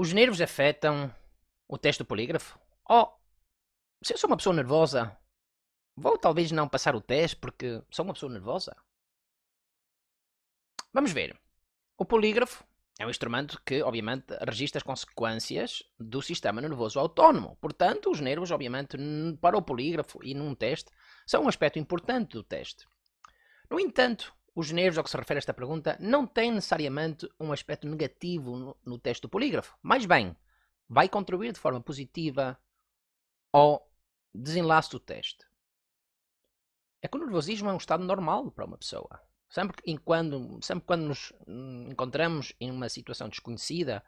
Os nervos afetam o teste do polígrafo? Oh, se eu sou uma pessoa nervosa, vou talvez não passar o teste porque sou uma pessoa nervosa? Vamos ver. O polígrafo é um instrumento que, obviamente, registra as consequências do sistema nervoso autónomo. Portanto, os nervos, obviamente, para o polígrafo e num teste, são um aspecto importante do teste. No entanto, os nervos ao que se refere esta pergunta não têm necessariamente um aspecto negativo no, no texto do polígrafo, mais bem, vai contribuir de forma positiva ao desenlace do teste. É que o nervosismo é um estado normal para uma pessoa. Sempre, que, enquanto sempre quando nos hum, encontramos em uma situação desconhecida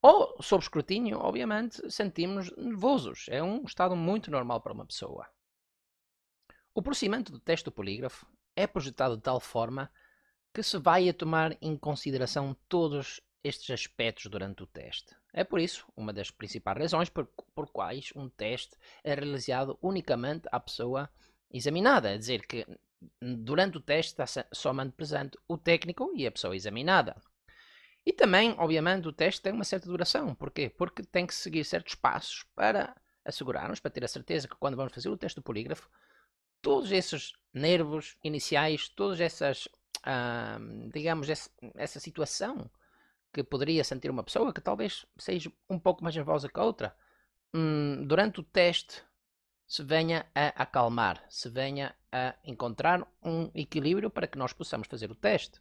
ou sob escrutínio, obviamente sentimos nervosos. É um estado muito normal para uma pessoa. O procedimento do teste do polígrafo é projetado de tal forma que se vai a tomar em consideração todos estes aspectos durante o teste. É por isso uma das principais razões por, por quais um teste é realizado unicamente à pessoa examinada, é dizer que hum, durante o teste está somente presente o técnico e a pessoa examinada. E também, obviamente, o teste tem uma certa duração. Porquê? Porque tem que seguir certos passos para assegurarmos, para ter a certeza que quando vamos fazer o teste do polígrafo, todos esses nervos iniciais, todas essas, digamos, essa, essa situação que poderia sentir uma pessoa que talvez seja um pouco mais nervosa que a outra, hum, durante o teste se venha a acalmar, se venha a encontrar um equilíbrio para que nós possamos fazer o teste.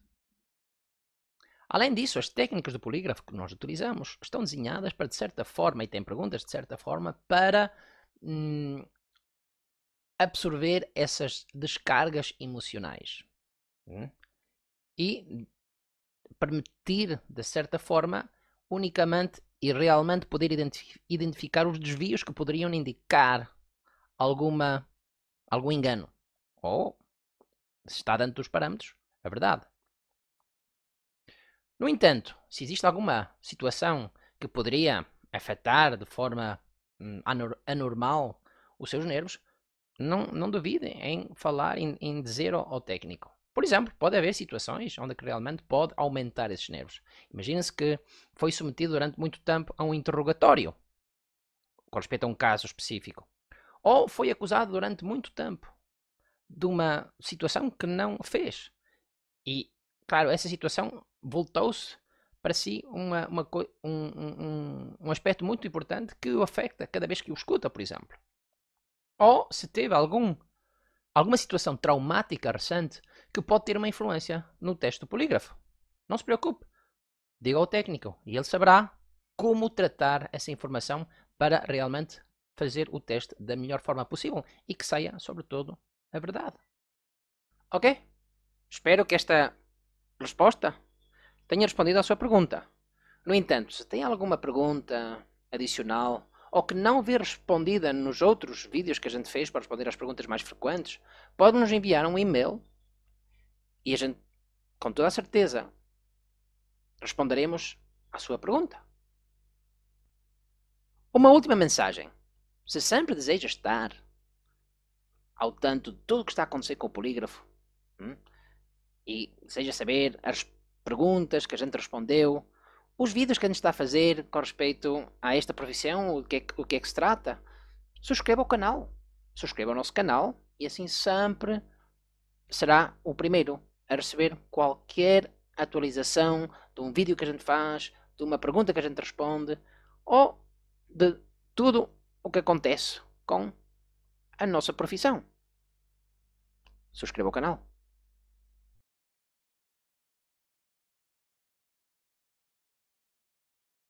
Além disso, as técnicas do polígrafo que nós utilizamos estão desenhadas para, de certa forma, e têm perguntas de certa forma, para hum, absorver essas descargas emocionais hum? e permitir, de certa forma, unicamente e realmente poder identificar os desvios que poderiam indicar alguma algum engano ou se está dentro dos parâmetros a verdade. No entanto, se existe alguma situação que poderia afetar de forma hum, anormal os seus nervos, não, não em falar, em, em dizer ao, ao, técnico. Por exemplo, pode haver situações onde realmente pode aumentar esses nervos. Imagina-se que foi submetido durante muito tempo a um interrogatório com respeito a um caso específico. Ou foi acusado durante muito tempo de uma situação que não fez. E, claro, essa situação voltou-se para si uma, uma um, um, um aspecto muito importante que o afeta cada vez que o escuta, por exemplo ou se teve algum, alguma situação traumática recente que pode ter uma influência no teste do polígrafo. Não se preocupe, diga ao técnico e ele saberá como tratar essa informação para realmente fazer o teste da melhor forma possível e que saia, sobretudo, a verdade. Ok? Espero que esta resposta tenha respondido à sua pergunta. No entanto, se tem alguma pergunta adicional ou que não vê respondida nos outros vídeos que a gente fez para responder às perguntas mais frequentes, pode nos enviar um e-mail e a gente, com toda a certeza, responderemos à sua pergunta. Uma última mensagem. Se sempre deseja estar ao tanto de tudo o que está a acontecer com o polígrafo hum, e deseja saber as perguntas que a gente respondeu, os vídeos que a gente está a fazer com respeito a esta profissão, o que é, o que, é que se trata, subscreva o canal. Subscreva o nosso canal e assim sempre será o primeiro a receber qualquer atualização de um vídeo que a gente faz, de uma pergunta que a gente responde ou de tudo o que acontece com a nossa profissão. Subscreva o canal.